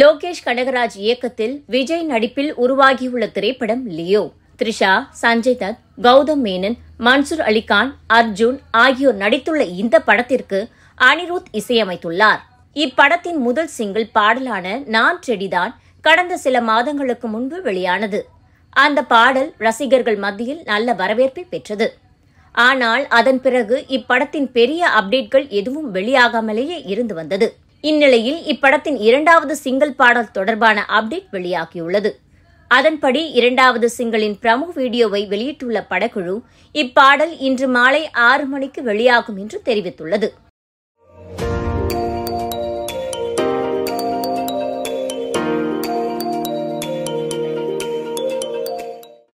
லோகேஷ் கனகராஜ் இயக்கத்தில் விஜய் நடிப்பில் உருவாகியுள்ள திரைப்படம் லியோ த்ரிஷா சஞ்சய் தத் கௌதம் மேனன் மன்சூர் அலிகான் அர்ஜுன் ஆகியோர் நடித்துள்ள இந்த படத்திற்கு அனிருத் இசையமைத்துள்ளார் இப்படத்தின் முதல் சிங்கிள் பாடலான நான் செடிதான் கடந்த சில மாதங்களுக்கு முன்பு வெளியானது அந்த பாடல் ரசிகர்கள் மத்தியில் நல்ல வரவேற்பை பெற்றது ஆனால் அதன் பிறகு இப்படத்தின் பெரிய அப்டேட்கள் எதுவும் வெளியாகாமலேயே இருந்து வந்தது இந்நிலையில் இப்படத்தின் இரண்டாவது சிங்கிள் பாடல் தொடர்பான அப்டேட் வெளியாகியுள்ளது அதன்படி இரண்டாவது சிங்கிளின் பிரமு வீடியோவை வெளியிட்டுள்ள படக்குழு இப்பாடல் இன்று மாலை ஆறு மணிக்கு வெளியாகும் என்று தெரிவித்துள்ளது